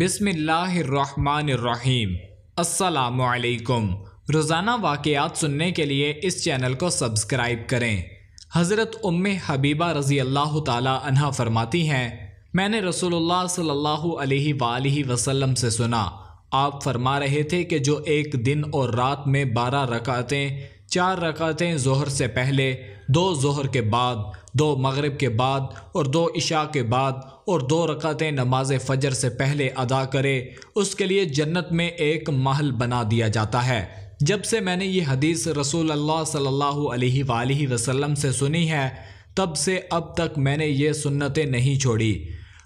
बिसमीम असलकुम रोज़ाना वाक़ात सुनने के लिए इस चैनल को सब्सक्राइब करें हज़रत उम हबीबा रज़ी अल्लाह तह फरमाती हैं मैंने रसूलुल्लाह सल्लल्लाहु अलैहि रसोल्ला वसल्लम से सुना आप फरमा रहे थे कि जो एक दिन और रात में बारह रकातें चार रकातें जहर से पहले दो जहर के बाद दो मगरब के बाद और दो इशा के बाद और दो रकतें नमाज फ़जर से पहले अदा करे उसके लिए जन्नत में एक महल बना दिया जाता है जब से मैंने ये हदीस रसूल अल्लाह सल्लल्लाहु अलैहि सल्ला वसल्लम से सुनी है तब से अब तक मैंने ये सुन्नतें नहीं छोड़ी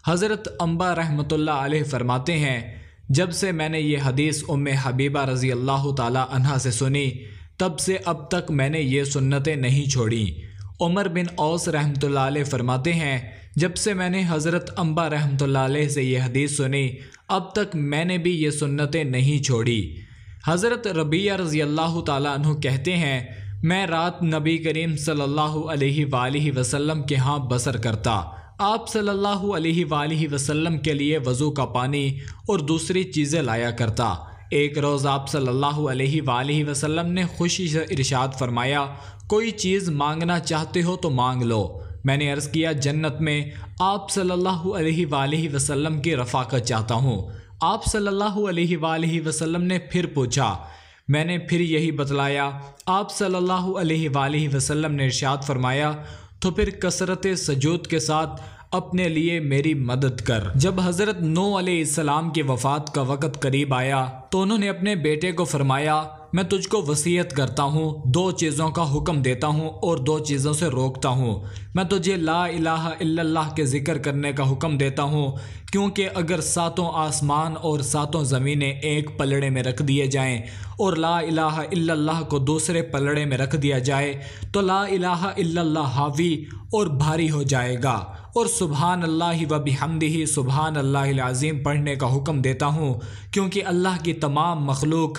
हज़रत अम्बा रहमत अलैह फरमाते हैं जब से मैंने ये हदीस उम हबीबा रज़ी अल्लाह तला से सुनी तब से अब तक मैंने ये सुन्नतें नहीं छोड़ी उमर बिन औस रहमत फरमाते हैं जब से मैंने हज़रत अम्बा रहमत से यह हदीस सुनी अब तक मैंने भी ये सुन्नतें नहीं छोड़ी हज़रत रबिया रज़ी अल्लाह तु कहते हैं मैं रात नबी करीम सल्ला वसलम के यहाँ बसर करता आप सल्लल्लाहु वसलम वसल्लम के लिए वज़ू का पानी और दूसरी चीज़ें लाया करता एक रोज़ आप सल्लल्लाहु अलैहि सल्ला वसल्लम ने खुशी से इरशाद फरमाया कोई चीज़ मांगना चाहते हो तो मांग लो मैंने अर्ज़ किया जन्नत में आप सल्लल्लाहु अलैहि वसल्लम की रफाकत चाहता हूँ आप सल्लल्लाहु अलैहि वसल्लम ने फिर पूछा मैंने फिर यही बतलाया आप सल्लल्लाहु अलैहि वसल्लम ने इरशाद फरमाया तो फिर कसरत सजूद के साथ अपने लिए मेरी मदद कर जब हजरत नो अलैहिस्सलाम की वफात का वक़्त करीब आया तो उन्होंने अपने बेटे को फरमाया मैं तुझको वसीयत करता हूँ दो चीज़ों का हुक्म देता हूँ और दो चीज़ों से रोकता हूँ मैं तुझे ला इलाह इल्लल्लाह के ज़िक्र करने का हुक्म देता हूँ क्योंकि अगर सातों आसमान और सातों ज़मीनें एक पलड़े में रख दिए जाएं और ला इलाह इल्लल्लाह को दूसरे पलड़े में रख दिया जाए तो ला इलाह इल्लल्लाह हावी और भारी हो जाएगा और सुबहान अल्लाह व बिहमदी सुबहान अल्लाज़ीम पढ़ने का हुक्म देता हूँ क्योंकि अल्लाह की तमाम मखलूक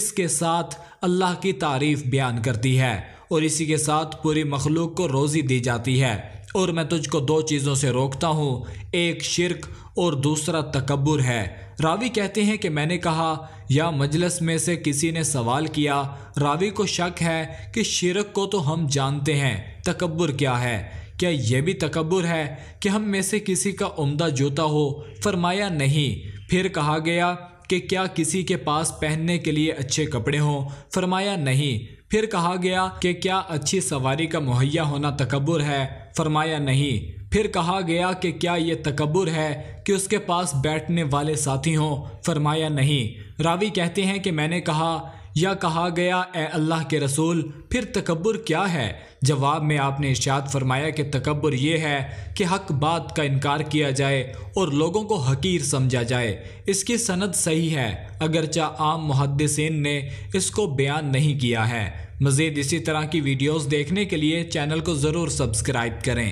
इसके साथ अल्लाह की तारीफ़ बयान करती है और इसी के साथ पूरी मखलूक को रोज़ी दी जाती है और मैं तुझको दो चीज़ों से रोकता हूँ एक शिरक और दूसरा तकबर है रावी कहते हैं कि मैंने कहा या मजलस में से किसी ने सवाल किया रावी को शक है कि शिरक को तो हम जानते हैं तकबर क्या है क्या यह भी तकबर है कि हम में से किसी का उम्दा जूता हो फरमाया नहीं फिर कहा गया कि क्या किसी के पास पहनने के लिए अच्छे कपड़े हों फरमाया नहीं फिर कहा गया कि क्या अच्छी सवारी का मुहैया होना तकबर है फरमाया नहीं फिर कहा गया कि क्या ये तकबर है कि उसके पास बैठने वाले साथी हों फरमाया नहीं रावी कहते हैं कि मैंने कहा या कहा गया ए अल्लाह के रसूल फिर तकबर क्या है जवाब में आपने इर्शाद फरमाया कि तकबर यह है कि हक बात का इनकार किया जाए और लोगों को हकीर समझा जाए इसकी सनद सही है अगरचा आम मुहदसिन ने इसको बयान नहीं किया है मज़ीद इसी तरह की वीडियोज़ देखने के लिए चैनल को ज़रूर सब्सक्राइब करें